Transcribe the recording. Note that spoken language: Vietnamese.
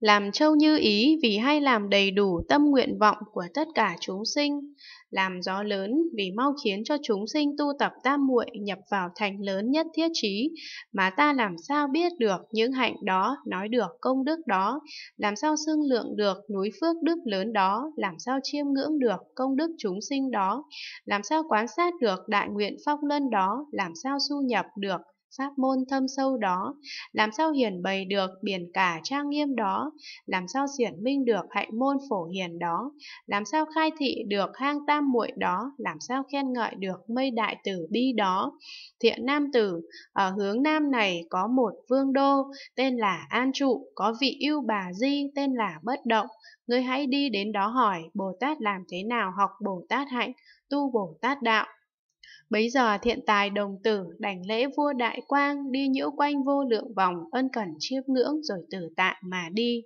làm châu như ý vì hay làm đầy đủ tâm nguyện vọng của tất cả chúng sinh, làm gió lớn vì mau khiến cho chúng sinh tu tập tam muội nhập vào thành lớn nhất thiết trí, mà ta làm sao biết được những hạnh đó, nói được công đức đó, làm sao xương lượng được núi phước đức lớn đó, làm sao chiêm ngưỡng được công đức chúng sinh đó, làm sao quan sát được đại nguyện phong lân đó, làm sao du nhập được pháp môn thâm sâu đó, làm sao hiển bày được biển cả trang nghiêm đó, làm sao diễn minh được hạnh môn phổ hiền đó, làm sao khai thị được hang tam muội đó, làm sao khen ngợi được mây đại tử bi đó. Thiện nam tử, ở hướng nam này có một vương đô tên là An Trụ, có vị yêu bà Di tên là Bất Động. Ngươi hãy đi đến đó hỏi Bồ Tát làm thế nào học Bồ Tát hạnh, tu Bồ Tát đạo. Bấy giờ thiện tài đồng tử đảnh lễ vua đại quang đi nhiễu quanh vô lượng vòng ân cần chiêm ngưỡng rồi tử tạ mà đi.